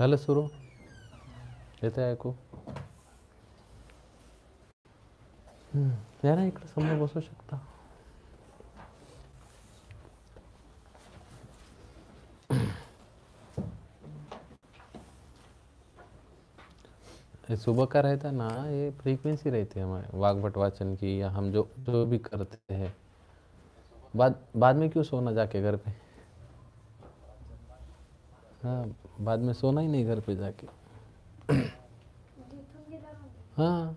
लाल सुरो आए को जरा इकडे समोर बसू शकता सुबह का रहता ना ये फ्रीक्वेंसी रहती है हमारे वागभट वाचन की या हम जो जो भी करते हैं बाद बाद में क्यों सोना जाके घर पे हाँ बाद में सोना ही नहीं घर पे जाके हाँ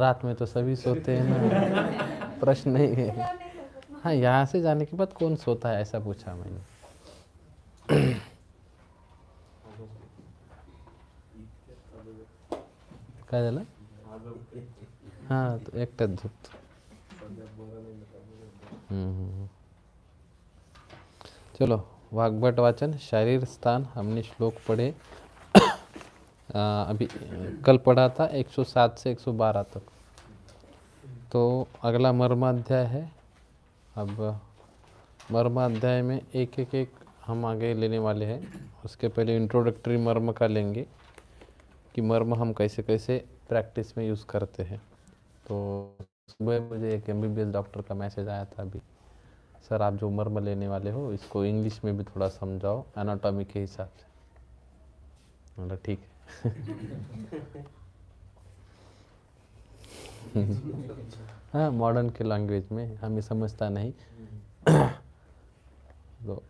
रात में तो सभी सोते हैं ना प्रश्न नहीं है हाँ यहाँ से जाने के बाद कौन सोता है ऐसा पूछा मैंने क्या झालं हाँ तो एकटाच झोपतो हम्म, हम्म, हम्म। चलो वाग्भट वाचन शारीर स्थान हमने श्लोक पढ़े अभी कल पढ़ा था 107 से 112 तक तो अगला मर्माध्याय है अब मर्माध्याय में एक एक एक हम आगे लेने वाले हैं उसके पहले इंट्रोडक्टरी मर्म का लेंगे कि मर्म हम कैसे कैसे प्रैक्टिस में यूज़ करते हैं तो सुबह मुझे एक एम डॉक्टर का मैसेज आया था अभी सर आप जो उम्र में लेने वाले हो इसको इंग्लिश में भी थोड़ा समझाओ एनाटॉमी के हिसाब से मतलब ठीक है हाँ मॉडर्न के लैंग्वेज में हमें समझता नहीं तो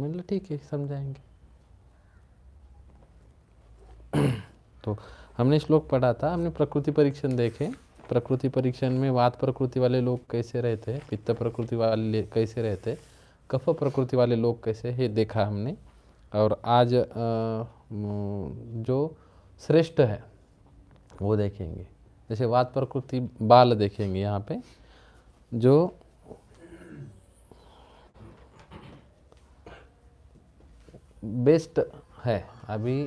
मतलब ठीक है समझाएंगे तो हमने श्लोक पढ़ा था हमने प्रकृति परीक्षण देखे प्रकृति परीक्षण में वात प्रकृति वाले लोग कैसे रहते हैं पित्त प्रकृति वाले कैसे रहते हैं कफ प्रकृति वाले लोग कैसे है देखा हमने और आज जो श्रेष्ठ है वो देखेंगे जैसे वात प्रकृति बाल देखेंगे यहाँ पे जो बेस्ट है अभी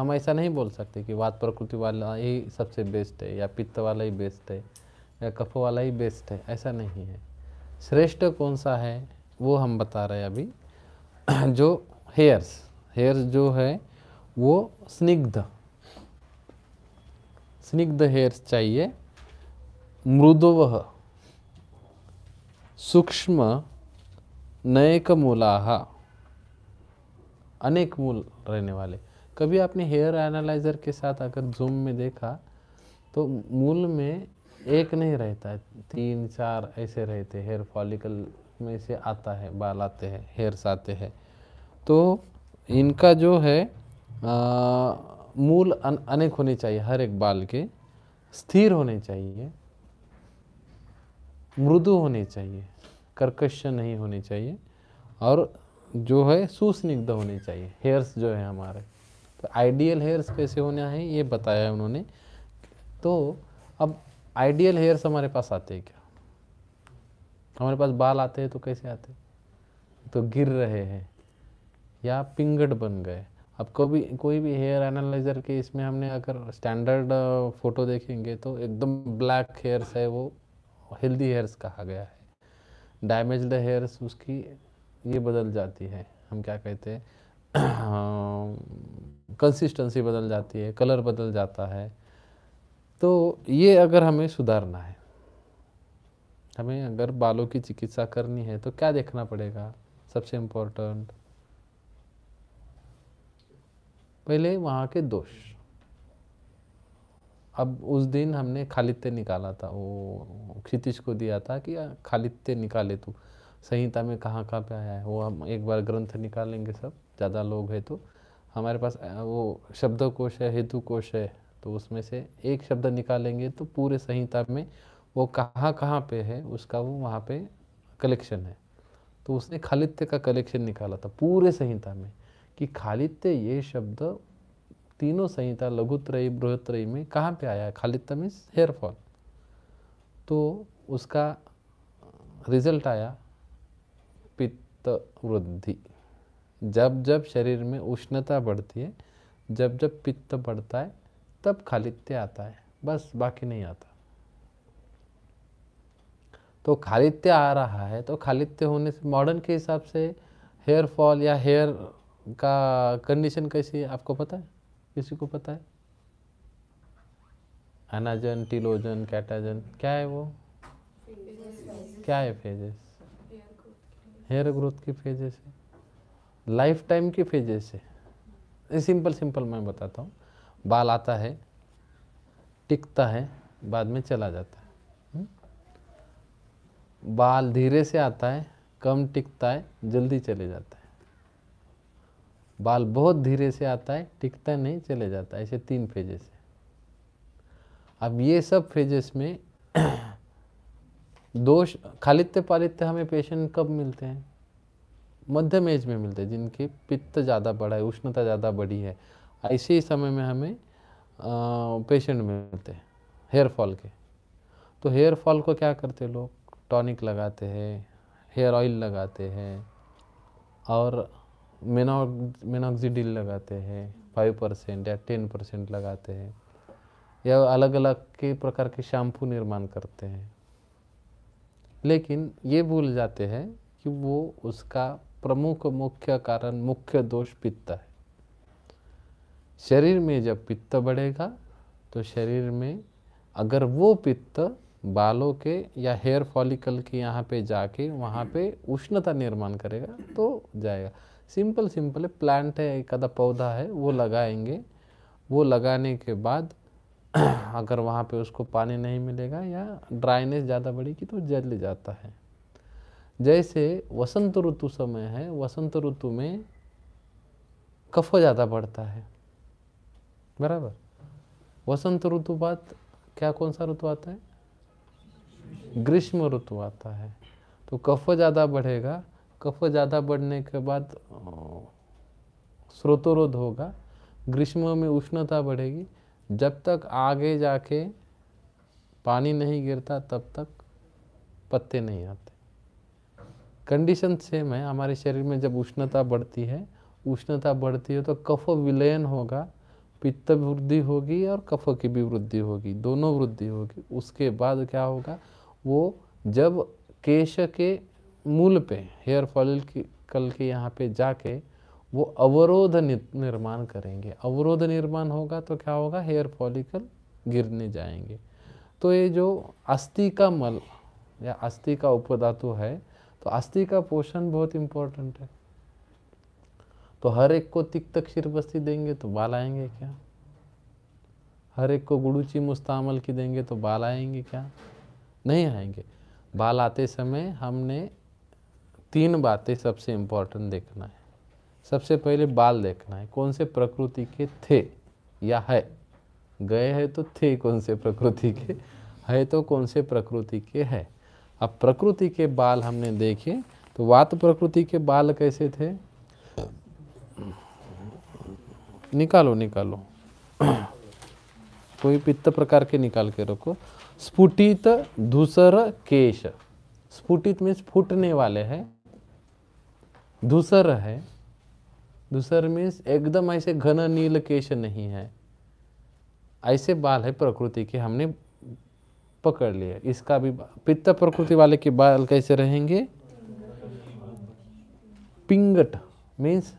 हम ऐसा नहीं बोल सकते कि वात प्रकृति वाला ही सबसे बेस्ट है या पित्त वाला ही बेस्ट है या कफ वाला ही बेस्ट है ऐसा नहीं है श्रेष्ठ कौन सा है वो हम बता रहे हैं अभी जो हेयर्स हेयर्स जो है वो स्निग्ध स्निग्ध हेयर्स चाहिए मृदव सूक्ष्म नयक मूलाहा अनेक मूल रहने वाले कभी आपने हेयर एनालाइज़र के साथ अगर जूम में देखा तो मूल में एक नहीं रहता है तीन चार ऐसे रहते हेयर फॉलिकल में से आता है बाल आते हैं हेयर्स आते हैं तो इनका जो है आ, मूल अन, अनेक होने चाहिए हर एक बाल के स्थिर होने चाहिए मृदु होने चाहिए कर्कश नहीं होने चाहिए और जो है सुस्निग्ध होने चाहिए हेयर्स जो है हमारे तो आइडियल हेयर्स कैसे होने हैं ये बताया है उन्होंने तो अब आइडियल हेयर्स हमारे पास आते हैं क्या हमारे पास बाल आते हैं तो कैसे आते हैं तो गिर रहे हैं या पिंगट बन गए अब कभी कोई भी हेयर एनालाइजर के इसमें हमने अगर स्टैंडर्ड फ़ोटो देखेंगे तो एकदम ब्लैक हेयर्स है वो हेल्दी हेयर्स कहा गया है डैमेज हेयर्स उसकी ये बदल जाती है हम क्या कहते हैं कंसिस्टेंसी बदल जाती है कलर बदल जाता है तो ये अगर हमें सुधारना है हमें अगर बालों की चिकित्सा करनी है तो क्या देखना पड़ेगा सबसे इम्पोर्टेंट पहले वहाँ के दोष अब उस दिन हमने खालित्य निकाला था वो क्षितिज को दिया था कि खालित्य निकाले तू संहिता में कहाँ कहाँ पे आया है वो हम एक बार ग्रंथ निकालेंगे सब ज़्यादा लोग हैं तो हमारे पास वो शब्द कोश है हेतु कोश है तो उसमें से एक शब्द निकालेंगे तो पूरे संहिता में वो कहाँ कहाँ पे है उसका वो वहाँ पे कलेक्शन है तो उसने खालित्य का कलेक्शन निकाला था पूरे संहिता में कि खालित्य ये शब्द तीनों संहिता लघुत्रयी बृहत्रयी में कहाँ पे आया खालित्य मीन्स हेयरफॉल तो उसका रिजल्ट आया पित्त वृद्धि जब जब शरीर में उष्णता बढ़ती है जब जब पित्त बढ़ता है तब खालित्य आता है बस बाकी नहीं आता तो खालित्य आ रहा है तो खालित्य होने से मॉडर्न के हिसाब से हेयर फॉल या हेयर का कंडीशन कैसी है आपको पता है किसी को पता है एनाजन टीलोजन कैटाजन क्या है वो क्या है फेजेस हेयर ग्रोथ की फेजेस है लाइफ टाइम के फेजेस से सिंपल सिंपल मैं बताता हूँ बाल आता है टिकता है बाद में चला जाता है हम्म? बाल धीरे से आता है कम टिकता है जल्दी चले जाता है बाल बहुत धीरे से आता है टिकता नहीं चले जाता है ऐसे तीन फेजेस है अब ये सब फेजेस में दोष खालित्य पालित्य हमें पेशेंट कब मिलते हैं मध्यम एज में मिलते हैं जिनके पित्त ज़्यादा बढ़ा है उष्णता ज़्यादा बढ़ी है ऐसे ही समय में हमें पेशेंट मिलते हैं हेयर फॉल के तो हेयर फॉल को क्या करते हैं लोग टॉनिक लगाते हैं हेयर ऑयल लगाते हैं और मेनॉक मेनॉक्सीडिल लगाते हैं फाइव परसेंट या टेन परसेंट लगाते हैं या अलग अलग के प्रकार के शैम्पू निर्माण करते हैं लेकिन ये भूल जाते हैं कि वो उसका प्रमुख मुख्य कारण मुख्य दोष पित्त है शरीर में जब पित्त बढ़ेगा तो शरीर में अगर वो पित्त बालों के या हेयर फॉलिकल के यहाँ पे जाके वहाँ पे उष्णता निर्माण करेगा तो जाएगा सिंपल सिंपल है प्लांट है एक आधा पौधा है वो लगाएंगे वो लगाने के बाद अगर वहाँ पे उसको पानी नहीं मिलेगा या ड्राइनेस ज़्यादा बढ़ेगी तो जल जाता है जैसे वसंत ऋतु समय है वसंत ऋतु में कफ ज़्यादा बढ़ता है बराबर वसंत ऋतु बाद क्या कौन सा ऋतु आता है ग्रीष्म ऋतु आता है तो कफ ज़्यादा बढ़ेगा कफ ज़्यादा बढ़ने के बाद स्रोतोरोध होगा ग्रीष्म में उष्णता बढ़ेगी जब तक आगे जाके पानी नहीं गिरता तब तक पत्ते नहीं आते कंडीशन सेम है हमारे शरीर में जब उष्णता बढ़ती है उष्णता बढ़ती है तो कफ विलयन होगा पित्त वृद्धि होगी और कफ की भी वृद्धि होगी दोनों वृद्धि होगी उसके बाद क्या होगा वो जब केश के मूल पे हेयर फॉल की कल के यहाँ पे जाके वो अवरोध निर्माण करेंगे अवरोध निर्माण होगा तो क्या होगा हेयर फॉलिकल गिरने जाएंगे तो ये जो अस्थि का मल या अस्थि का उपधातु है तो अस्थि का पोषण बहुत इम्पोर्टेंट है तो हर एक को तिक्त बस्ती देंगे तो बाल आएंगे क्या हर एक को गुड़ूची मुस्तामल की देंगे तो बाल आएंगे क्या नहीं आएंगे बाल आते समय हमने तीन बातें सबसे इम्पोर्टेंट देखना है सबसे पहले बाल देखना है कौन से प्रकृति के थे या है गए हैं तो थे कौन से प्रकृति के है तो कौन से प्रकृति के है अब प्रकृति के बाल हमने देखे तो वात प्रकृति के बाल कैसे थे निकालो निकालो कोई पित्त प्रकार के निकाल के रखो स्फुटित धूसर केश स्फुटित मीन्स फूटने वाले हैं धूसर है दूसर मीन्स एकदम ऐसे घन नील केश नहीं है ऐसे बाल है प्रकृति के हमने पकड़ लिया इसका भी पित्त प्रकृति वाले के बाल कैसे रहेंगे पिंगट मीन्स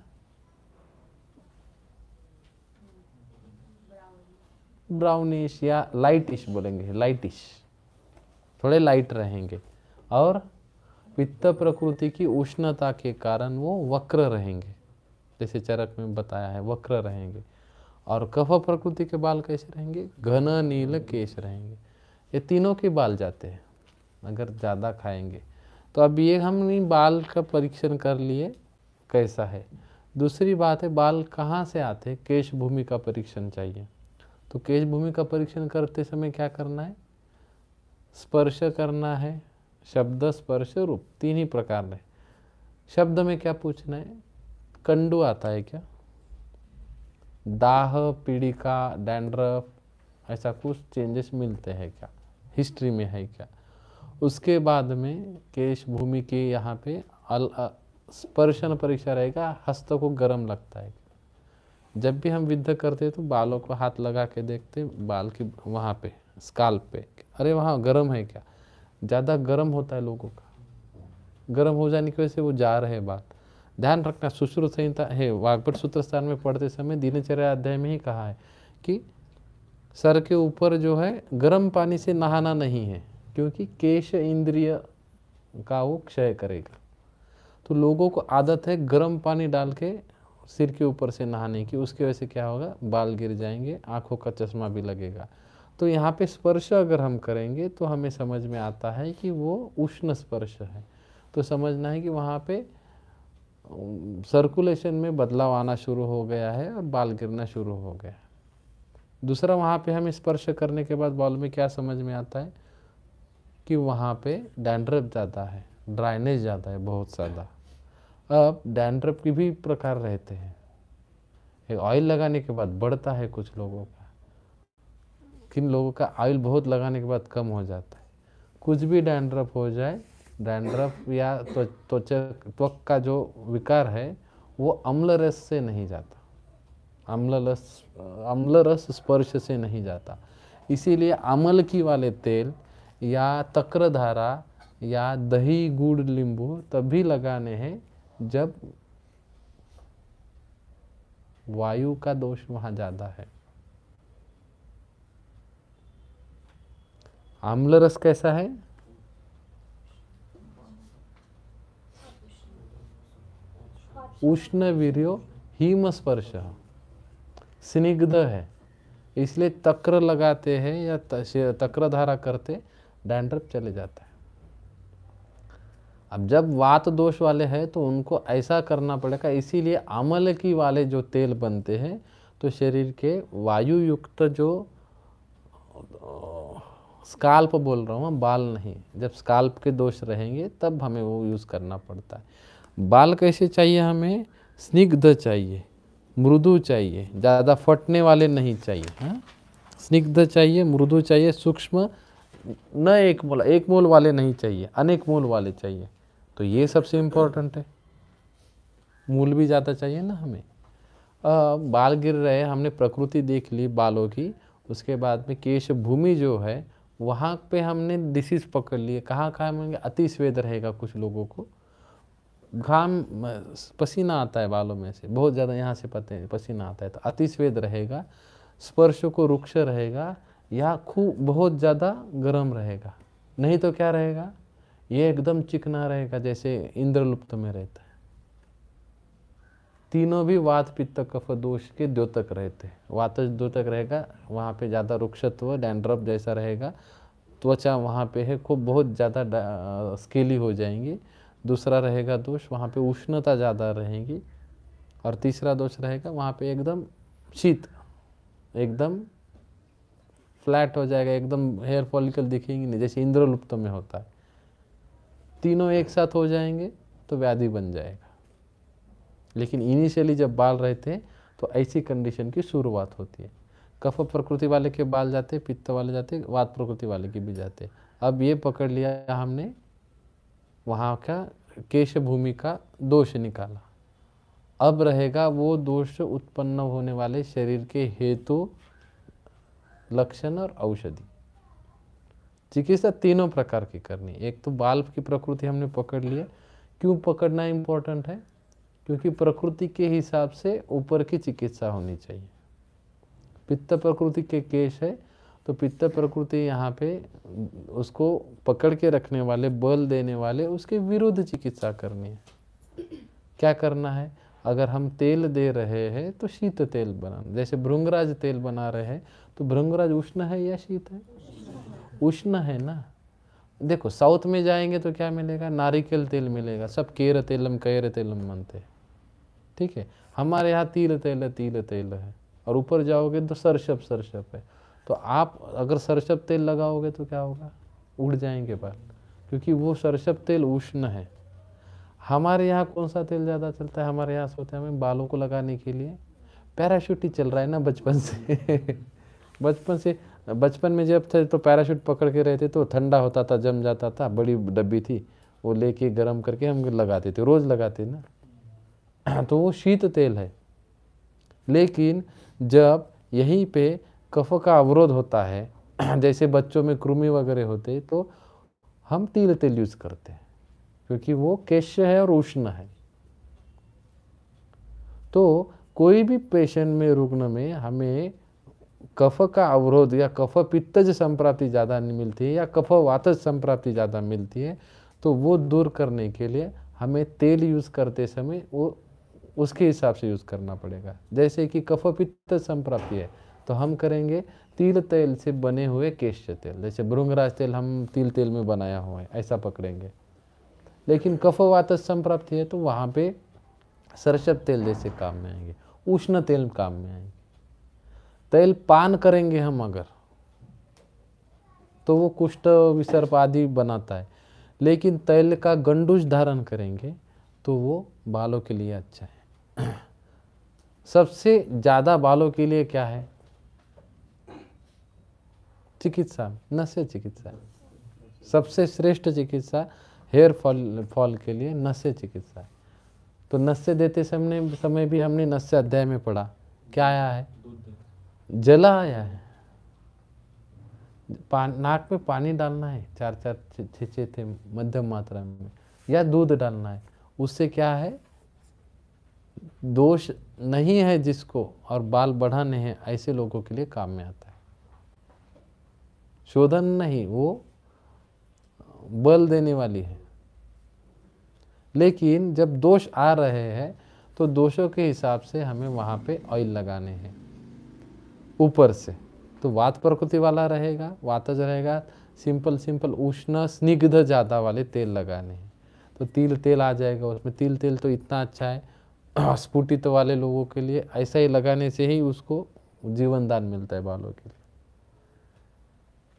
ब्राउनिश या लाइटिश बोलेंगे लाइटिश थोड़े लाइट रहेंगे और पित्त प्रकृति की उष्णता के कारण वो वक्र रहेंगे जैसे चरक में बताया है वक्र रहेंगे और कफ प्रकृति के बाल कैसे रहेंगे घन नील केश रहेंगे ये तीनों के बाल जाते हैं अगर ज़्यादा खाएंगे तो अब ये नहीं बाल का परीक्षण कर लिए कैसा है दूसरी बात है बाल कहाँ से आते हैं केश भूमि का परीक्षण चाहिए तो केश भूमि का परीक्षण करते समय क्या करना है स्पर्श करना है शब्द स्पर्श रूप तीन ही प्रकार है शब्द में क्या पूछना है कंडू आता है क्या दाह पीड़िका डैंड्रफ ऐसा कुछ चेंजेस मिलते हैं क्या हिस्ट्री में है क्या उसके बाद में केश भूमि के यहाँ पे अल स्पर्शन परीक्षा रहेगा हस्तों को गर्म लगता है जब भी हम विद्ध करते तो बालों को हाथ लगा के देखते बाल की वहाँ पे स्काल्प पे अरे वहाँ गर्म है क्या ज़्यादा गर्म होता है लोगों का गर्म हो जाने की वजह से वो जा रहे बाल ध्यान रखना सुश्रुत संहिता है वागपट सूत्र स्थान में पढ़ते समय दिनचर्या अध्याय में ही कहा है कि सर के ऊपर जो है गर्म पानी से नहाना नहीं है क्योंकि केश इंद्रिय का वो क्षय करेगा तो लोगों को आदत है गर्म पानी डाल के सिर के ऊपर से नहाने की उसकी वजह से क्या होगा बाल गिर जाएंगे आँखों का चश्मा भी लगेगा तो यहाँ पे स्पर्श अगर हम करेंगे तो हमें समझ में आता है कि वो उष्ण स्पर्श है तो समझना है कि वहाँ पे सर्कुलेशन में बदलाव आना शुरू हो गया है और बाल गिरना शुरू हो गया है दूसरा वहाँ पे हम स्पर्श करने के बाद बॉल में क्या समझ में आता है कि वहाँ पे डैंड्रप जाता है ड्राइनेज जाता है बहुत ज़्यादा अब डैंड्रप के भी प्रकार रहते हैं ऑयल लगाने के बाद बढ़ता है कुछ लोगों का किन लोगों का ऑयल बहुत लगाने के बाद कम हो जाता है कुछ भी डैंड्रप हो जाए डैंड्रप या त्वचा त्वक का जो विकार है वो अम्ल रस से नहीं जाता अम्ल रस अम्ल रस स्पर्श से नहीं जाता इसीलिए अमल की वाले तेल या तक्रधारा या दही गुड़ नींबू तभी लगाने हैं जब वायु का दोष वहाँ ज़्यादा है आम्ल रस कैसा है उष्ण वीर्यो हिम स्पर्श स्निग्ध है इसलिए तक्र लगाते हैं या तक्र धारा करते डैंड्रप चले जाता है अब जब वात दोष वाले हैं तो उनको ऐसा करना पड़ेगा इसीलिए अमल की वाले जो तेल बनते हैं तो शरीर के वायु युक्त जो स्काल्प बोल रहा हूँ बाल नहीं जब स्काल्प के दोष रहेंगे तब हमें वो यूज़ करना पड़ता है बाल कैसे चाहिए हमें स्निग्ध चाहिए मृदु चाहिए ज़्यादा फटने वाले नहीं चाहिए हाँ स्निग्ध चाहिए मृदु चाहिए सूक्ष्म न एक मोल एक मोल वाले नहीं चाहिए अनेक मोल वाले चाहिए तो ये सबसे इम्पोर्टेंट है मूल भी ज़्यादा चाहिए ना हमें आ, बाल गिर रहे हमने प्रकृति देख ली बालों की उसके बाद में केश भूमि जो है वहाँ पे हमने डिसीज़ पकड़ लिए कहाँ कहाँ अति स्वेद रहेगा कुछ लोगों को घाम पसीना आता है बालों में से बहुत ज़्यादा यहाँ से पते पसीना आता है तो अतिस्वेद रहेगा स्पर्श को रुक्ष रहेगा या खूब बहुत ज़्यादा गर्म रहेगा नहीं तो क्या रहेगा ये एकदम चिकना रहेगा जैसे इंद्रलुप्त में रहता है तीनों भी वात पित्त कफ दोष के द्योतक रहते हैं वात द्योतक रहेगा वहाँ पे ज़्यादा रुक्षत्व डैंड्रप जैसा रहेगा त्वचा वहाँ पे है खूब बहुत ज़्यादा स्केली हो जाएंगी दूसरा रहेगा दोष वहाँ पे उष्णता ज़्यादा रहेगी और तीसरा दोष रहेगा वहाँ पे एकदम शीत एकदम फ्लैट हो जाएगा एकदम हेयर फॉलिकल दिखेंगे नहीं जैसे इंद्रलुप्त में होता है तीनों एक साथ हो जाएंगे तो व्याधि बन जाएगा लेकिन इनिशियली जब बाल रहते हैं तो ऐसी कंडीशन की शुरुआत होती है कफ प्रकृति वाले के बाल जाते पित्त वाले जाते वात प्रकृति वाले के भी जाते अब ये पकड़ लिया हमने वहाँ का केश भूमि का दोष निकाला अब रहेगा वो दोष उत्पन्न होने वाले शरीर के हेतु लक्षण और औषधि चिकित्सा तीनों प्रकार की करनी एक तो बाल्ब की प्रकृति हमने पकड़ लिया क्यों पकड़ना इम्पोर्टेंट है क्योंकि प्रकृति के हिसाब से ऊपर की चिकित्सा होनी चाहिए पित्त प्रकृति के केश है तो पित्त प्रकृति यहाँ पे उसको पकड़ के रखने वाले बल देने वाले उसके विरुद्ध चिकित्सा करनी है क्या करना है अगर हम तेल दे रहे हैं तो शीत तेल बना जैसे भृंगराज तेल बना रहे हैं तो भृंगराज उष्ण है या शीत है उष्ण है ना देखो साउथ में जाएंगे तो क्या मिलेगा नारिकेल तेल मिलेगा सब केर तेलम कैर तेलम मानते हैं ठीक है हमारे यहाँ तिल तेल है तिल तेल है और ऊपर जाओगे तो सरसप सरसप है तो आप अगर सरसब तेल लगाओगे तो क्या होगा उड़ जाएंगे बाल क्योंकि वो सरसप तेल उष्ण है हमारे यहाँ कौन सा तेल ज़्यादा चलता है हमारे यहाँ सोते हैं हमें बालों को लगाने के लिए पैराशूट ही चल रहा है ना बचपन से बचपन से बचपन में जब थे तो पैराशूट पकड़ के रहते तो ठंडा होता था जम जाता था बड़ी डब्बी थी वो लेके गर्म करके हम लगाते थे रोज़ लगाते ना तो वो शीत तेल है लेकिन जब यहीं पे कफ का अवरोध होता है जैसे बच्चों में कृमि वगैरह होते तो हम तिल तेल यूज़ करते हैं क्योंकि वो केश्य है और उष्ण है तो कोई भी पेशेंट में रुग्ण में हमें कफ का अवरोध या कफ पित्तज संप्राप्ति ज़्यादा नहीं मिलती है या कफ वातज संप्राप्ति ज़्यादा मिलती है तो वो दूर करने के लिए हमें तेल यूज़ करते समय वो उसके हिसाब से यूज़ करना पड़ेगा जैसे कि कफ पित्त संप्राप्ति है तो हम करेंगे तिल तेल से बने हुए केश्य तेल जैसे भृंगराज तेल हम तिल तेल में बनाया हुआ है ऐसा पकड़ेंगे लेकिन वात संप्राप्ति है तो वहाँ पे सरसप तेल जैसे काम में आएंगे उष्ण तेल काम में आएंगे तेल पान करेंगे हम अगर तो वो कुष्ठ विसर्प आदि बनाता है लेकिन तेल का गंडूज धारण करेंगे तो वो बालों के लिए अच्छा है सबसे ज़्यादा बालों के लिए क्या है चिकित्सा नशे चिकित्सा सबसे श्रेष्ठ चिकित्सा हेयर फॉल फॉल के लिए नशे चिकित्सा तो नशे देते समय समय भी हमने नशे अध्याय में पढ़ा क्या आया है जला आया है नाक में पानी डालना है चार चार छे छे थे मध्यम मात्रा में या दूध डालना है उससे क्या है दोष नहीं है जिसको और बाल बढ़ाने हैं ऐसे लोगों के लिए काम में आता है शोधन नहीं वो बल देने वाली है लेकिन जब दोष आ रहे हैं तो दोषों के हिसाब से हमें वहाँ पे ऑयल लगाने हैं ऊपर से तो वात प्रकृति वाला रहेगा वातज रहेगा सिंपल सिंपल उष्ण स्निग्ध ज़्यादा वाले तेल लगाने हैं तो तिल तेल आ जाएगा उसमें तिल तेल तो इतना अच्छा है स्फुटित तो वाले लोगों के लिए ऐसा ही लगाने से ही उसको जीवनदान मिलता है बालों के लिए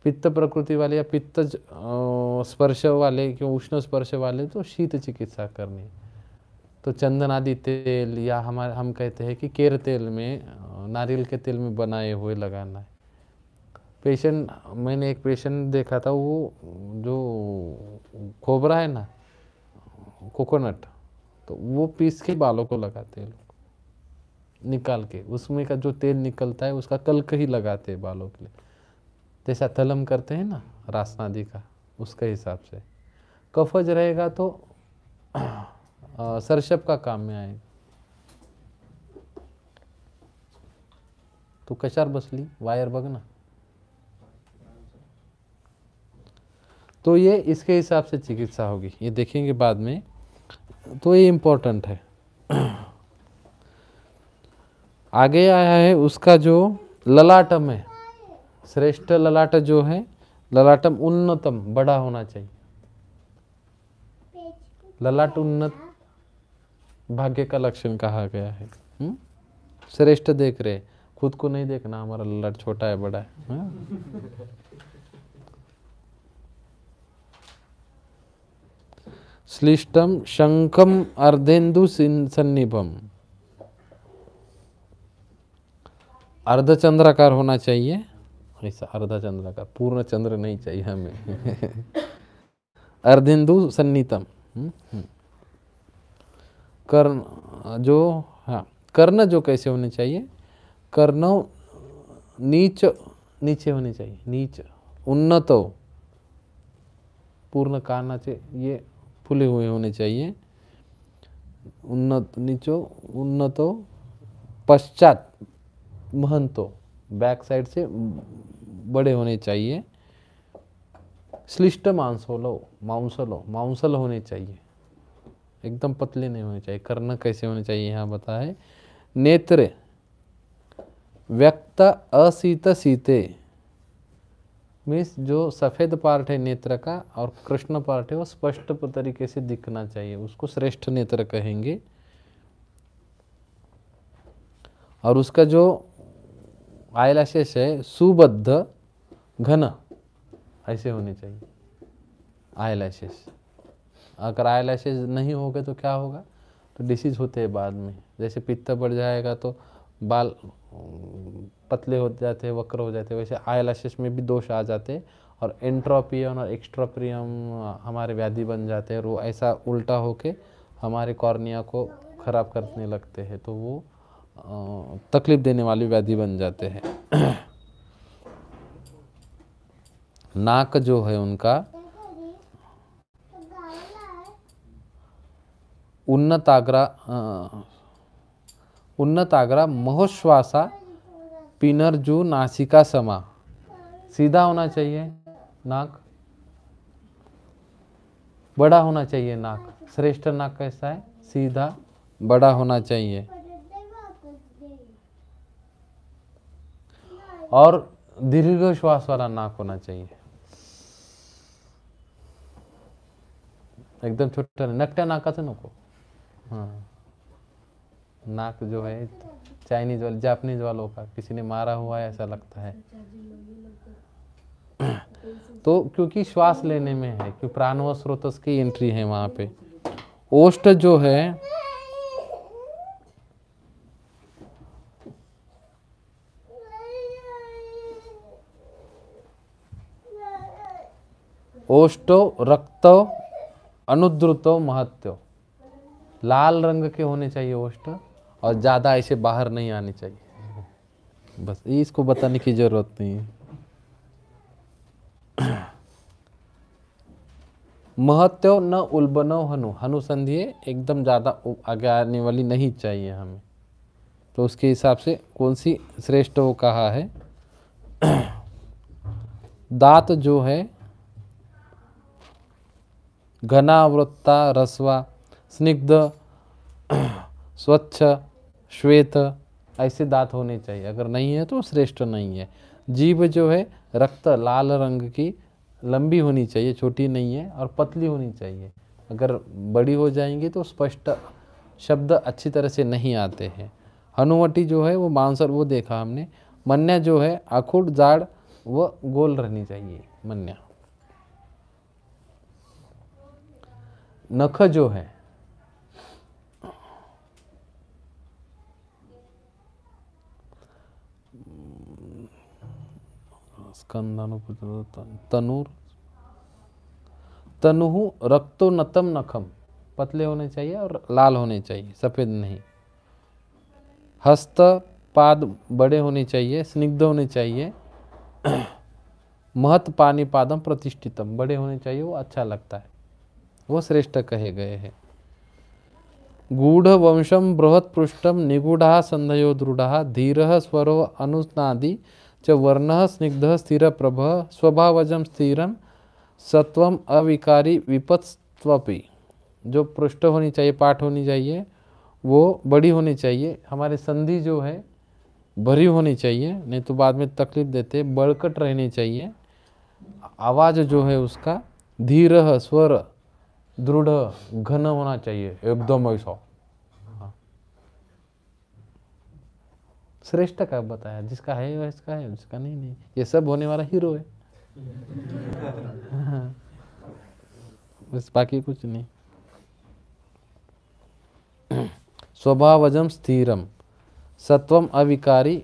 पित्त प्रकृति वाले या पित्त स्पर्श वाले क्यों उष्ण स्पर्श वाले तो शीत चिकित्सा करनी तो चंदन आदि तेल या हमारे हम कहते हैं कि केर तेल में नारियल के तेल में बनाए हुए लगाना है पेशेंट मैंने एक पेशेंट देखा था वो जो खोबरा है ना कोकोनट तो वो पीस के बालों को लगाते हैं लोग निकाल के उसमें का जो तेल निकलता है उसका कलक ही लगाते हैं बालों के लिए जैसा तलम करते हैं ना रासनादी का उसके हिसाब से कफज रहेगा तो सरसप का काम में आएगा तो कचार बसली वायर बगना ना तो ये इसके हिसाब से चिकित्सा होगी ये देखेंगे बाद में तो ये इम्पोर्टेंट है आगे आया है उसका जो ललाटम है श्रेष्ठ ललाट जो है ललाटम उन्नतम बड़ा होना चाहिए ललाट उन्नत भाग्य का लक्षण कहा गया है हम्म? श्रेष्ठ देख रहे खुद को नहीं देखना हमारा ललाट छोटा है बड़ा है हा? श्लिष्टम शंखम अर्धेन्दु सन्निभम अर्धचंद्राकार होना चाहिए ऐसा अर्धा चंद्र का पूर्ण चंद्र नहीं चाहिए हमें अर्धिंदु सन्नीतम हम्म, हम्म। कर्ण जो हाँ कर्ण जो कैसे होने चाहिए कर्ण नीच नीचे होने चाहिए नीच उन्नत पूर्ण काना से ये फुले हुए होने चाहिए उन्नत नीचो उन्नतो पश्चात महंतो बैक साइड से बड़े होने चाहिए श्लिष्ट मांस हो लो मांसल हो मांसल होने चाहिए एकदम पतले नहीं होने चाहिए कर्ण कैसे होने चाहिए यहाँ बताए नेत्र व्यक्त असीत सीते मीन्स जो सफ़ेद पार्ट है नेत्र का और कृष्ण पार्ट है वो स्पष्ट तरीके से दिखना चाहिए उसको श्रेष्ठ नेत्र कहेंगे और उसका जो आयला शेष है सुबद्ध घन ऐसे होने चाहिए आयला शेष अगर आयला शेष नहीं हो गए तो क्या होगा तो डिसीज होते हैं बाद में जैसे पित्त बढ़ जाएगा तो बाल पतले हो जाते हैं वक्र हो जाते हैं वैसे शेष में भी दोष आ जाते हैं और एंट्रोपियन और एक्स्ट्रोप्रियम हमारे व्याधि बन जाते हैं और वो ऐसा उल्टा होके हमारे कॉर्निया को ख़राब करने लगते हैं तो वो तकलीफ़ देने वाली व्याधि बन जाते हैं नाक जो है उनका उन्नत आगरा उन्नत आगरा महोश्वासा जू नासिका समा सीधा होना चाहिए नाक बड़ा होना चाहिए नाक श्रेष्ठ नाक कैसा है सीधा बड़ा होना चाहिए और दीर्घ श्वास वाला नाक होना चाहिए एकदम छोटा नाक आता नको हाँ नाक जो है चाइनीज वाले जापानीज वालों का किसी ने मारा हुआ है ऐसा लगता है तो क्योंकि श्वास लेने में है क्योंकि प्राणव स्रोतस की एंट्री है वहाँ पे ओष्ट जो है ओष्टो रक्तो अनुद्रुतो महत्यो लाल रंग के होने चाहिए ओष्ट और ज़्यादा ऐसे बाहर नहीं आने चाहिए बस इसको बताने की ज़रूरत नहीं है महत्व न उल्बनो हनु हनु संधि एकदम ज़्यादा आगे आने वाली नहीं चाहिए हमें तो उसके हिसाब से कौन सी श्रेष्ठ वो कहा है दांत जो है घनावृत्ता रसवा स्निग्ध स्वच्छ श्वेत ऐसे दांत होने चाहिए अगर नहीं है तो श्रेष्ठ नहीं है जीभ जो है रक्त लाल रंग की लंबी होनी चाहिए छोटी नहीं है और पतली होनी चाहिए अगर बड़ी हो जाएंगी तो स्पष्ट शब्द अच्छी तरह से नहीं आते हैं हनुवटी जो है वो बांसर वो देखा हमने मन्या जो है आखूट जाड़ व गोल रहनी चाहिए मन्या नख जो है तनूर तनु रक्तो नतम नखम पतले होने चाहिए और लाल होने चाहिए सफ़ेद नहीं हस्त पाद बड़े होने चाहिए स्निग्ध होने चाहिए महत पानी पादम प्रतिष्ठितम बड़े होने चाहिए वो अच्छा लगता है वो श्रेष्ठ कहे गए हैं गूढ़ वंशम बृहत पृष्ठम निगूढ़ संधयो दृढ़ धीर स्वरो अनुस्नादि च वर्ण स्निग्ध स्थिर प्रभ स्वभावजम स्थिर सत्वम अविकारी विपत्स्वपि जो पृष्ठ होनी चाहिए पाठ होनी चाहिए वो बड़ी होनी चाहिए हमारे संधि जो है भरी होनी चाहिए नहीं तो बाद में तकलीफ देते बड़कट रहनी चाहिए आवाज़ जो है उसका धीर स्वर दृढ़ घन होना चाहिए एकदम ऐसा हाँ। श्रेष्ठ का बताया जिसका है वैसा है जिसका नहीं नहीं ये सब होने वाला हीरो है हाँ। बस बाकी कुछ नहीं स्वभावजम स्थिरम सत्वम अविकारी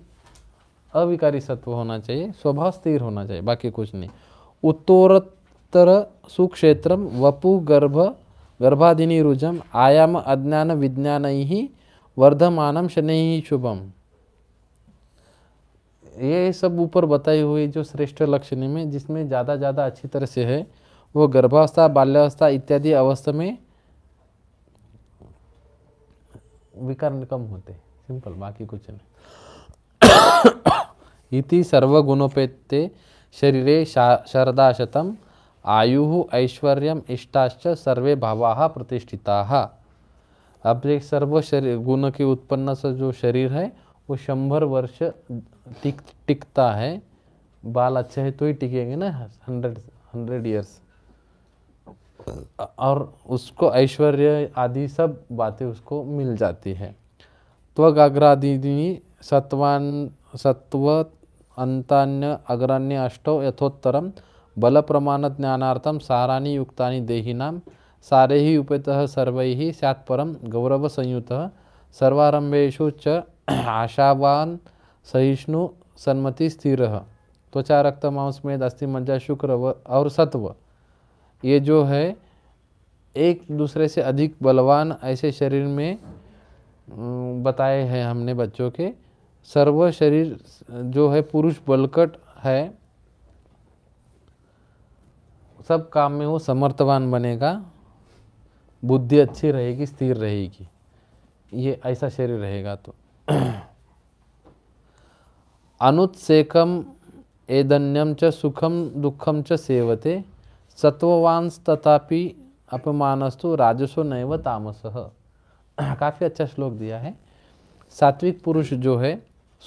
अविकारी सत्व होना चाहिए स्वभाव स्थिर होना चाहिए बाकी कुछ नहीं उत्तोरत उत्तर सुक्षेत्र वपु गर्भ गर्भादिनी रुजम आयाम अज्ञान विज्ञान वर्धमान शनि शुभम ये सब ऊपर बताई हुई जो श्रेष्ठ लक्षण में जिसमें ज़्यादा ज़्यादा अच्छी तरह से है वो गर्भावस्था बाल्यावस्था इत्यादि अवस्था में विकार कम होते सिंपल बाकी कुछ नहीं इति सर्वगुणोपेत्ते शरीरे शा शरदाशतम आयु ऐश्वर्य इष्टाश्च सर्वे भावा प्रतिष्ठिता अब एक सर्व शरीर गुण के उत्पन्न से जो शरीर है वो शंभर वर्ष टिक टिकता है बाल अच्छे है तो ही टिकेंगे ना हंड्रेड हंड्रेड ईयर्स और उसको ऐश्वर्य आदि सब बातें उसको मिल जाती है त्वगाग्रादिनी सत्वान सत्व अंतान्य अग्रान्य अष्टो यथोत्तरम बल प्रमाण ज्ञानार्थम सारा युक्ता देहिनाम सारे ही उपेत सर्व सैत्परम गौरव संयुत सर्वरंभेशु च आशावान सहिष्णु सन्मति स्थिर त्वचा रक्त मांस में अस्थि मज्जा शुक्र व और सत्व ये जो है एक दूसरे से अधिक बलवान ऐसे शरीर में बताए हैं हमने बच्चों के सर्व शरीर जो है पुरुष बलकट है सब काम में वो समर्थवान बनेगा बुद्धि अच्छी रहेगी स्थिर रहेगी ये ऐसा शरीर रहेगा तो अनुत्सेकम एदन्यम च सुखम दुखम च सेवते सत्ववांस तथापि अपमानस्तु राजस्व नैव तामस काफ़ी अच्छा श्लोक दिया है सात्विक पुरुष जो है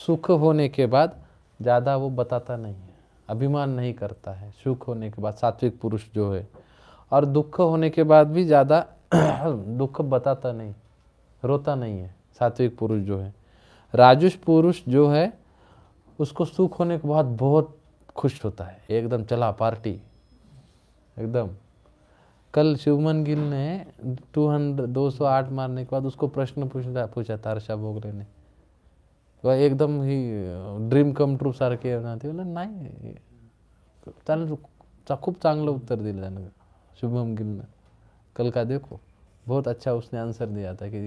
सुख होने के बाद ज़्यादा वो बताता नहीं है अभिमान नहीं करता है सुख होने के बाद सात्विक पुरुष जो है और दुख होने के बाद भी ज़्यादा दुख बताता नहीं रोता नहीं है सात्विक पुरुष जो है राजुष पुरुष जो है उसको सुख होने के बाद बहुत खुश होता है एकदम चला पार्टी एकदम कल शिवमन गिल ने 200 208 मारने के बाद उसको प्रश्न पूछा पूछा था हर्षा भोगले ने किंवा एकदम ही ड्रीम कम ट्रू सारखे ना ते तो बोला नाही चालेल चा खूप चांगलं उत्तर दिलं त्यानं शुभम गिलनं कल का देखो बहुत अच्छा उसने आंसर दिया था कि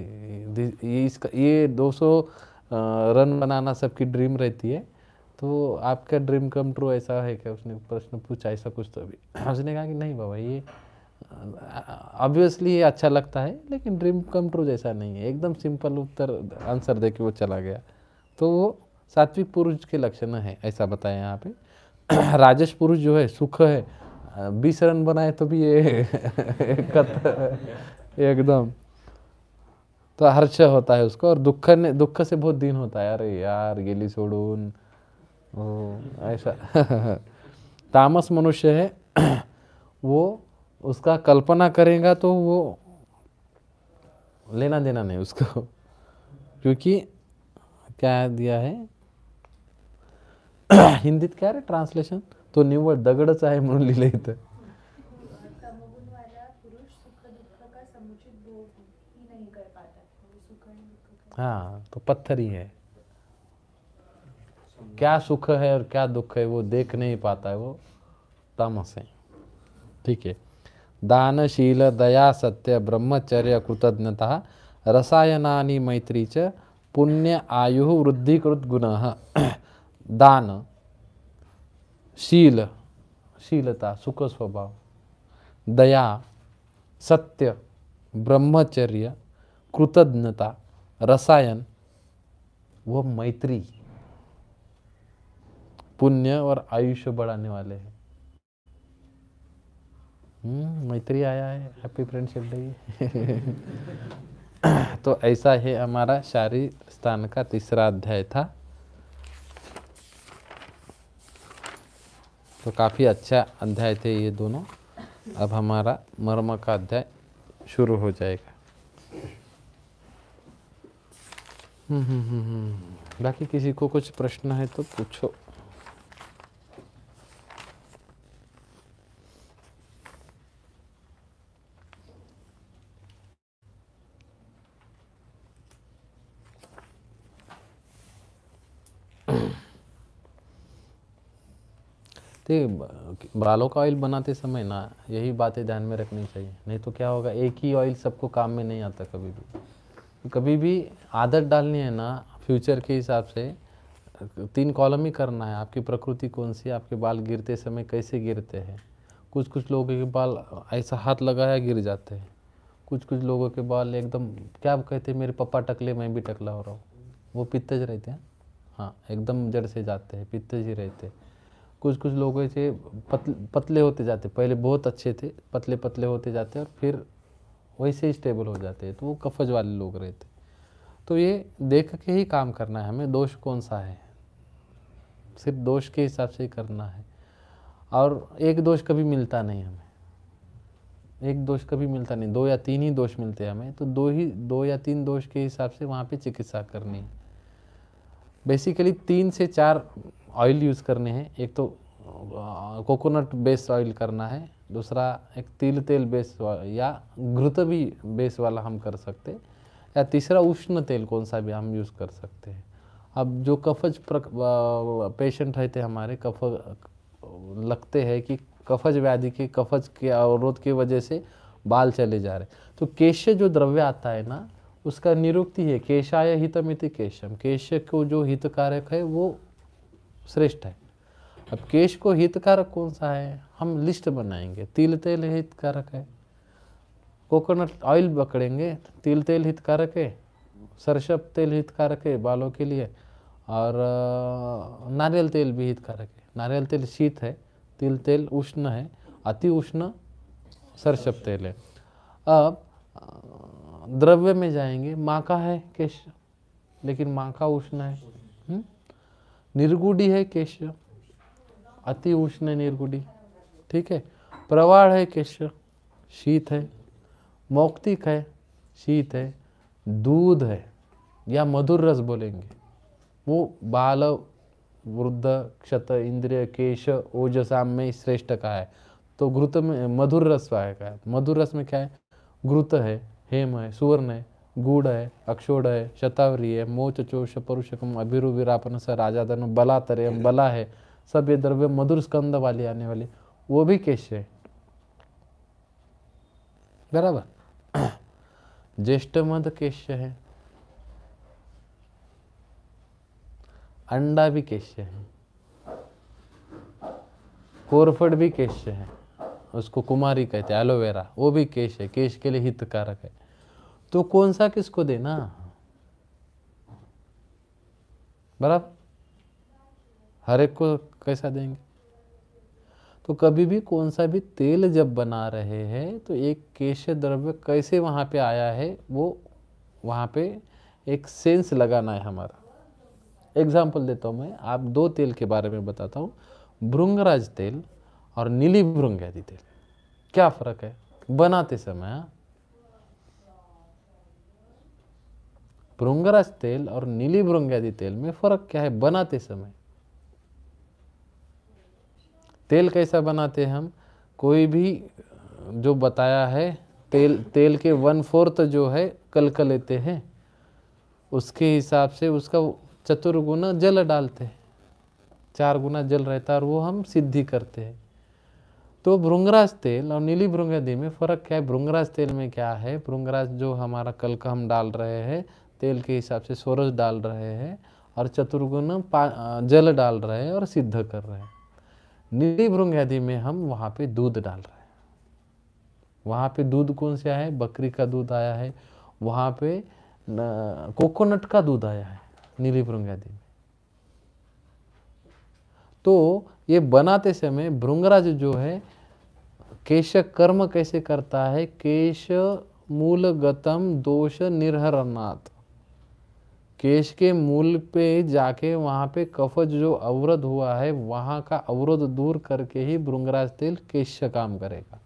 ये इसका ये 200 रन बनाना सबकी ड्रीम रहती है तो आपका ड्रीम कम ट्रू ऐसा है क्या उसने प्रश्न पूछा ऐसा कुछ तो अभी उसने कहा कि नहीं बाबा ये ऑब्वियसली ये अच्छा लगता है लेकिन ड्रीम कम ट्रू जैसा नहीं है एकदम सिंपल उत्तर आंसर दे के वो चला गया तो वो सात्विक पुरुष के लक्षण है ऐसा बताया यहाँ पे राजस पुरुष जो है सुख है बीस रन बनाए तो भी ये एकदम तो हर्ष होता है उसको और दुख ने दुख से बहुत दिन होता है अरे यार गिली सोडून ओ ऐसा तामस मनुष्य है वो उसका कल्पना करेगा तो वो लेना देना नहीं उसको क्योंकि क्या दिया है हिंदीत क्या रे ट्रान्सलेशन तो निव्वळ दगडच आहे म्हणून लिहिलं इथं हाँ तो पत्थर ही है क्या सुख है और क्या दुख है वो देख नहीं पाता है वो तमस है ठीक है दानशील दया सत्य ब्रह्मचर्य कृतज्ञता रसायनानी मैत्री च पुण्य आयु वृद्धिकृत गुण दान शील शीलता सुख स्वभाव दया सत्य ब्रह्मचर्य कृतज्ञता रसायन व मैत्री पुण्य और आयुष्य बढ़ाने वाले हैं हम्म, मैत्री आया है हैप्पी फ्रेंडशिप डे तो ऐसा ही हमारा शारी स्थान का तीसरा अध्याय था तो काफ़ी अच्छा अध्याय थे ये दोनों अब हमारा मर्म का अध्याय शुरू हो जाएगा हम्म, हम्म, हम्म, बाकी किसी को कुछ प्रश्न है तो पूछो तो बालों का ऑयल बनाते समय ना यही बातें ध्यान में रखनी चाहिए नहीं तो क्या होगा एक ही ऑयल सबको काम में नहीं आता कभी भी तो कभी भी आदत डालनी है ना फ्यूचर के हिसाब से तीन कॉलम ही करना है आपकी प्रकृति कौन सी आपके बाल गिरते समय कैसे गिरते हैं कुछ कुछ लोगों के बाल ऐसा हाथ लगाया गिर जाते हैं कुछ कुछ लोगों के बाल एकदम क्या कहते हैं मेरे पप्पा टकले मैं भी टकला हो रहा हूँ वो पित्तज रहते हैं हाँ एकदम जड़ से जाते हैं पित्त जी रहते कुछ कुछ लोग ऐसे पतले पतले होते जाते पहले बहुत अच्छे थे पतले पतले होते जाते और फिर वैसे ही स्टेबल हो जाते हैं तो वो कफज वाले लोग रहते तो ये देख के ही काम करना है हमें दोष कौन सा है सिर्फ दोष के हिसाब से ही करना है और एक दोष कभी मिलता नहीं हमें एक दोष कभी मिलता नहीं दो या तीन ही दोष मिलते हैं हमें तो दो ही दो या तीन दोष के हिसाब से वहाँ पे चिकित्सा करनी है बेसिकली तीन से चार ऑयल यूज़ करने हैं एक तो कोकोनट बेस्ड ऑयल करना है दूसरा एक तिल तेल बेस या घृत भी बेस वाला हम कर सकते हैं या तीसरा उष्ण तेल कौन सा भी हम यूज़ कर सकते हैं अब जो कफज पेशेंट रहते हमारे कफ लगते हैं कि कफज व्याधि के कफज के अवरोध की वजह से बाल चले जा रहे तो केश जो द्रव्य आता है ना उसका निरुक्ति है केशाय हितमिति केशम केश को जो हितकारक है वो श्रेष्ठ है अब केश को हितकारक कौन सा है हम लिस्ट बनाएंगे तिल तेल हितकारक है कोकोनट ऑयल पकड़ेंगे तिल तेल हितकारक है सरसप तेल हितकारक है बालों के लिए और नारियल तेल भी हितकारक है नारियल तेल शीत है तिल तेल उष्ण है अति उष्ण सरसप तेल है अब द्रव्य में जाएंगे माँ का है केश लेकिन माँ का उष्ण है हम्म? निर्गुडी है केश अति उष्ण निर्गुडी ठीक है प्रवाह है केश शीत है मौक्तिक है शीत है दूध है या मधुर रस बोलेंगे वो बाल वृद्ध क्षत इंद्रिय केश ओजसाम में श्रेष्ठ का है तो घृत में मधुर रस का है मधुर रस में क्या है घृत है हेम है सुवर्ण है गूढ़ है अक्षोड़ है शतावरी है मोचोष परुषकम विरापन स राजाधन बला तरे बला है सब ये द्रव्य मधुर स्कंद वाली आने वाली वो भी कैश है बराबर ज्येष्ठ मध केश्य है अंडा भी कैश है कोरफड़ भी कैश है उसको कुमारी कहते हैं एलोवेरा वो भी केश है केश के लिए हितकारक है तो कौन सा किसको देना बराबर हर एक को कैसा देंगे तो कभी भी कौन सा भी तेल जब बना रहे हैं तो एक केश द्रव्य कैसे वहाँ पे आया है वो वहाँ पे एक सेंस लगाना है हमारा एग्जाम्पल देता हूँ मैं आप दो तेल के बारे में बताता हूँ भृंगराज तेल और नीली भृंग आदि तेल क्या फ़र्क है बनाते समय हाँ। भ्रुंगराज तेल और नीली भ्रुंगादि तेल में फर्क क्या है बनाते समय तेल कैसा बनाते हैं हम कोई भी जो बताया है तेल तेल के वन फोर्थ जो है कल कल लेते हैं उसके हिसाब से उसका चतुर्गुना जल डालते हैं चार गुना जल रहता है और वो हम सिद्धि करते हैं तो भ्रुंगराज तेल और नीली भ्रुंगादी में फ़र्क क्या है भ्रुंगराज तेल में क्या है भ्रुंगराज जो हमारा कल का हम डाल रहे हैं तेल के हिसाब से सोरज डाल रहे हैं और चतुर्गुण जल डाल रहे हैं और सिद्ध कर रहे हैं भ्रंग आदि में हम वहाँ पे दूध डाल रहे हैं वहाँ पे दूध कौन सा आया है बकरी का दूध आया है वहाँ पे कोकोनट का दूध आया है भ्रंग आदि में तो ये बनाते समय भृंगराज जो है केश कर्म कैसे करता है केश मूल गतम दोष निर्हरनाथ केश के मूल पे जाके वहाँ पे कफज जो अवरोध हुआ है वहाँ का अवरोध दूर करके ही भृंगराज तेल केश काम करेगा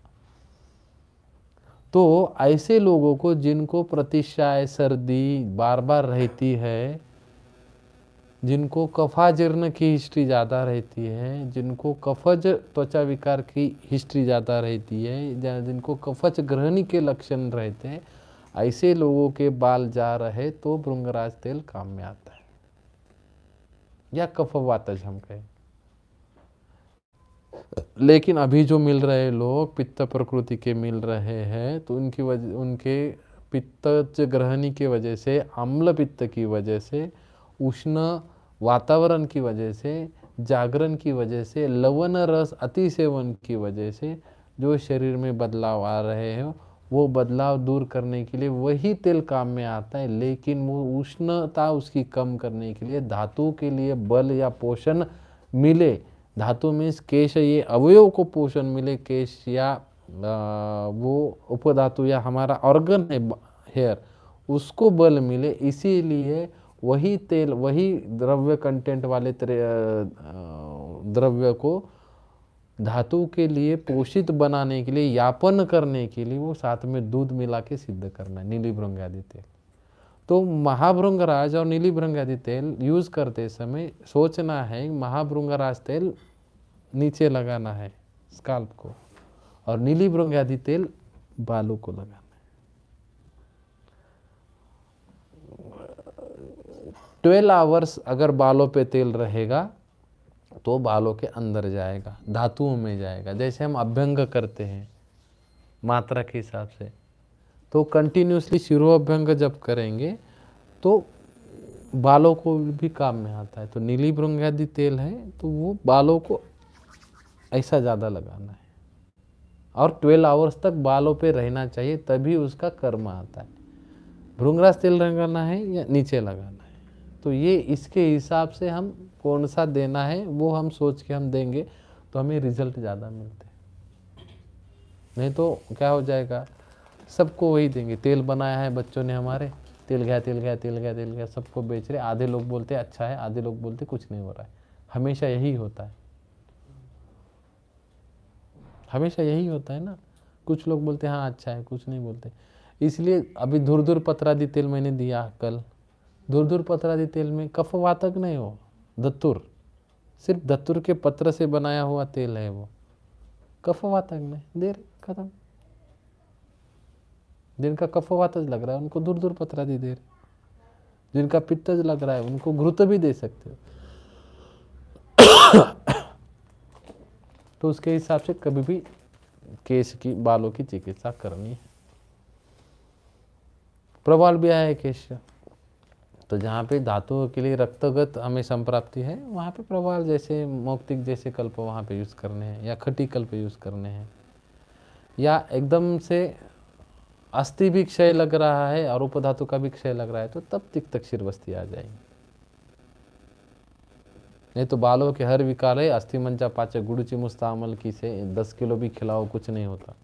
तो ऐसे लोगों को जिनको प्रतिशाय सर्दी बार बार रहती है जिनको कफा जीर्ण की हिस्ट्री ज़्यादा रहती है जिनको कफज त्वचा विकार की हिस्ट्री ज़्यादा रहती है जिनको कफज ग्रहणी के लक्षण रहते हैं ऐसे लोगों के बाल जा रहे तो भृंगराज तेल काम में आता है या कफवातज हम कहें लेकिन अभी जो मिल रहे लोग पित्त प्रकृति के मिल रहे हैं तो उनकी वजह उनके पित्त ग्रहणी की वजह से अम्ल पित्त की वजह से उष्ण वातावरण की वजह से जागरण की वजह से लवण रस अति सेवन की वजह से जो शरीर में बदलाव आ रहे हैं वो बदलाव दूर करने के लिए वही तेल काम में आता है लेकिन वो उष्णता उसकी कम करने के लिए धातु के लिए बल या पोषण मिले धातु मीन्स केश ये अवयव को पोषण मिले केश या वो उपधातु या हमारा ऑर्गन है हेयर उसको बल मिले इसीलिए वही तेल वही द्रव्य कंटेंट वाले द्रव्य को धातु के लिए पोषित बनाने के लिए यापन करने के लिए वो साथ में दूध मिला के सिद्ध करना है भृंग आदि तेल तो महाभृंगराज और भृंग आदि तेल यूज़ करते समय सोचना है महाभृंगराज तेल नीचे लगाना है स्काल्प को और भृंग आदि तेल बालों को लगाना है ट्वेल्व आवर्स अगर बालों पे तेल रहेगा तो बालों के अंदर जाएगा धातुओं में जाएगा जैसे हम अभ्यंग करते हैं मात्रा के हिसाब से तो कंटिन्यूसली शिरोभ्यंग जब करेंगे तो बालों को भी काम में आता है तो नीली भ्रंगादि तेल है तो वो बालों को ऐसा ज़्यादा लगाना है और 12 आवर्स तक बालों पे रहना चाहिए तभी उसका कर्म आता है भ्रुंगराज तेल रंगाना है या नीचे लगाना है तो ये इसके हिसाब से हम कौन सा देना है वो हम सोच के हम देंगे तो हमें रिजल्ट ज़्यादा मिलते नहीं तो क्या हो जाएगा सबको वही देंगे तेल बनाया है बच्चों ने हमारे तेल गया तेल गया तेल गया तेल गया सबको बेच रहे आधे लोग बोलते अच्छा है आधे लोग बोलते कुछ नहीं हो रहा है हमेशा यही होता है हमेशा यही होता है ना कुछ लोग बोलते हाँ अच्छा है कुछ नहीं बोलते इसलिए अभी धुर धुर पत्रादि तेल मैंने दिया कल धुर धुर पत्रादि तेल में कफ वातक नहीं हो दत्तुर सिर्फ दत्तुर के पत्र से बनाया हुआ तेल है वो वातक में देर खत्म जिनका कफवात लग रहा है उनको दूर दूर पत्रा दी देर जिनका पित्तज लग रहा है उनको घृत भी दे सकते हो तो उसके हिसाब से कभी भी केश की बालों की चिकित्सा करनी है प्रबल भी आया है केश तो जहाँ पे धातुओं के लिए रक्तगत हमें संप्राप्ति है वहाँ पे प्रवाल जैसे मौक्तिक जैसे कल्प वहाँ पे यूज़ करने हैं या खटी कल्प यूज़ करने हैं या एकदम से अस्थि भी क्षय लग रहा है और उपधातु का भी क्षय लग रहा है तो तब तिक तक बस्ती आ जाएगी नहीं तो बालों के हर विकार है अस्थि मंजा पाचक गुड़ची अमल की से दस किलो भी खिलाओ कुछ नहीं होता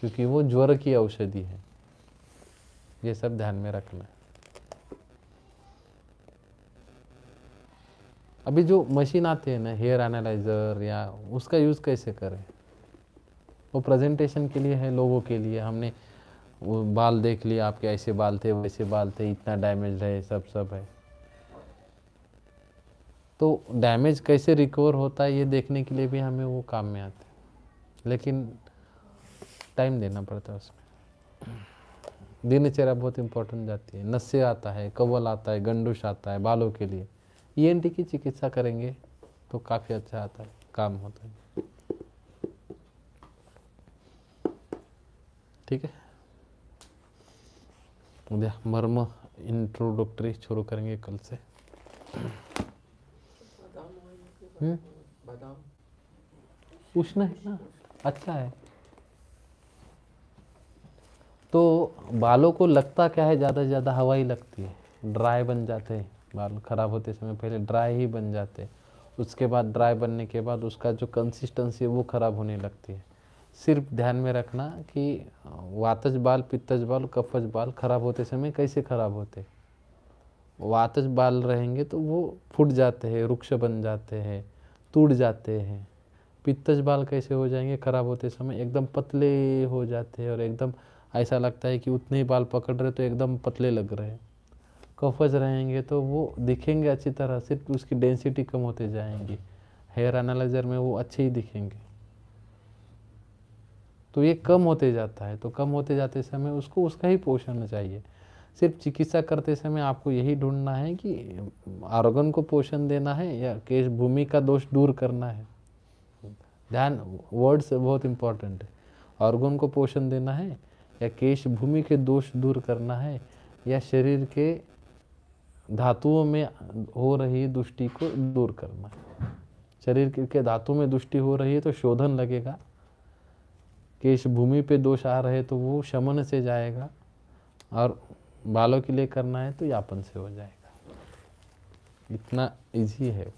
क्योंकि वो ज्वर की औषधि है ये सब ध्यान में रखना है अभी जो मशीन आते हैं ना हेयर एनालाइज़र या उसका यूज़ कैसे करें वो प्रेजेंटेशन के लिए है लोगों के लिए हमने वो बाल देख लिए आपके ऐसे बाल थे वैसे बाल थे इतना डैमेज है सब सब है तो डैमेज कैसे रिकवर होता है ये देखने के लिए भी हमें वो काम में आते हैं लेकिन टाइम देना पड़ता है उसमें दिनचर्या बहुत इंपॉर्टेंट जाती है नस्से आता है कवल आता है गंडूश आता है बालों के लिए टी e की चिकित्सा करेंगे तो काफ़ी अच्छा आता है काम होता है ठीक है मर्म इंट्रोडक्टरी शुरू करेंगे कल से उष्ण हम्म? है ना अच्छा है तो बालों को लगता क्या है ज़्यादा से ज़्यादा हवाई लगती है ड्राई बन जाते हैं बाल खराब होते समय पहले ड्राई ही बन जाते उसके बाद ड्राई बनने के बाद उसका जो कंसिस्टेंसी है वो ख़राब होने लगती है सिर्फ ध्यान में रखना कि वातज बाल पित्तज बाल कफज बाल खराब होते समय कैसे खराब होते वातज बाल रहेंगे तो वो फूट जाते हैं रुक्ष बन जाते हैं टूट जाते हैं पित्तज बाल कैसे हो जाएंगे खराब होते समय एकदम पतले हो जाते हैं और एकदम ऐसा लगता है कि उतने ही बाल पकड़ रहे तो एकदम पतले लग रहे हैं कफज रहेंगे तो वो दिखेंगे अच्छी तरह सिर्फ उसकी डेंसिटी कम होते जाएंगी हेयर एनालाइजर में वो अच्छे ही दिखेंगे तो ये कम होते जाता है तो कम होते जाते समय उसको उसका ही पोषण चाहिए सिर्फ चिकित्सा करते समय आपको यही ढूंढना है कि आरोगन को पोषण देना है या केश भूमि का दोष दूर करना है ध्यान वर्ड्स बहुत इम्पोर्टेंट है ऑर्गन को पोषण देना है या केश भूमि के दोष दूर करना है या शरीर के धातुओं में हो रही दुष्टि को दूर करना शरीर के धातुओं में दुष्टि हो रही है तो शोधन लगेगा केश भूमि पे दोष आ रहे तो वो शमन से जाएगा और बालों के लिए करना है तो यापन से हो जाएगा इतना इजी है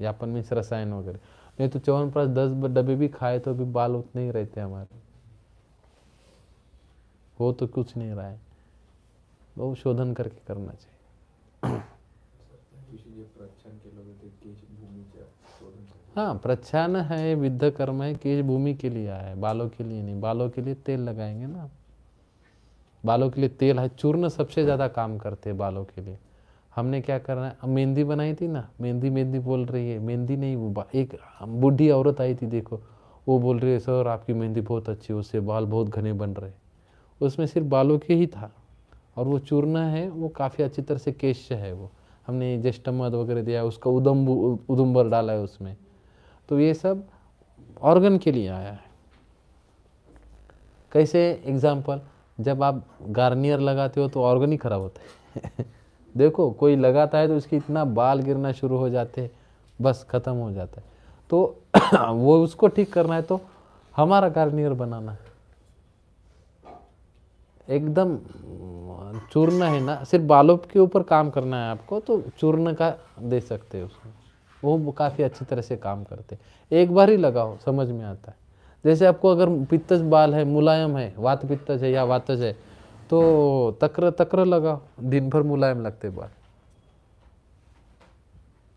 यापन में रसायन वगैरह नहीं तो चौवन प्राश दस डब्बे भी खाए तो भी बाल उतने ही रहते हमारे हो तो कुछ नहीं रहा है वो शोधन करके करना चाहिए हाँ प्रच्छान है विद्ध कर्म है केश भूमि के लिए आया है बालों के लिए नहीं बालों के लिए तेल लगाएंगे ना बालों के लिए तेल है चूर्ण सबसे ज़्यादा काम करते हैं बालों के लिए हमने क्या करना है मेहंदी बनाई थी ना मेहंदी मेहंदी बोल रही है मेहंदी नहीं वो एक बूढ़ी औरत आई थी देखो वो बोल रही है सर आपकी मेहंदी बहुत अच्छी उससे बाल बहुत घने बन रहे उसमें सिर्फ बालों के ही था और वो चूरना है वो काफ़ी अच्छी तरह से केश है वो हमने जेष्टमद वगैरह दिया है उसका उदम्ब उदम्बर डाला है उसमें तो ये सब ऑर्गन के लिए आया है कैसे एग्जाम्पल जब आप गार्नियर लगाते हो तो ऑर्गन ही खराब होता है देखो कोई लगाता है तो उसकी इतना बाल गिरना शुरू हो जाते बस ख़त्म हो जाता है तो वो उसको ठीक करना है तो हमारा गार्नियर बनाना है एकदम चूर्ण है ना सिर्फ बालों के ऊपर काम करना है आपको तो चूर्ण का दे सकते हो उसमें वो काफ़ी अच्छी तरह से काम करते एक बार ही लगाओ समझ में आता है जैसे आपको अगर पित्तज बाल है मुलायम है वात पित्तज है या वातज है तो तक्र तक्र लगाओ दिन भर मुलायम लगते बाल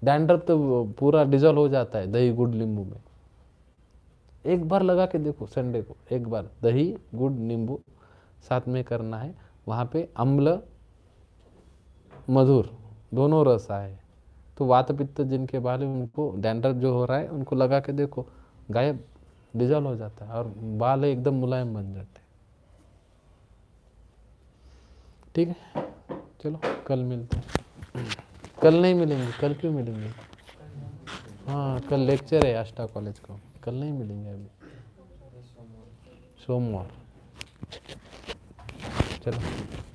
डैंड्रफ तो पूरा डिजॉल्व हो जाता है दही गुड़ नींबू में एक बार लगा के देखो संडे को एक बार दही गुड़ नींबू साथ में करना है वहाँ पे अम्ल मधुर दोनों रस आए तो वात पित्त जिनके बाल में उनको डैंडर जो हो रहा है उनको लगा के देखो गायब डिजल हो जाता है और बाल एकदम मुलायम बन जाते हैं ठीक है चलो कल मिलते हैं कल नहीं मिलेंगे कल क्यों मिलेंगे हाँ कल लेक्चर है आष्टा कॉलेज का कल नहीं मिलेंगे अभी सोमवार चलो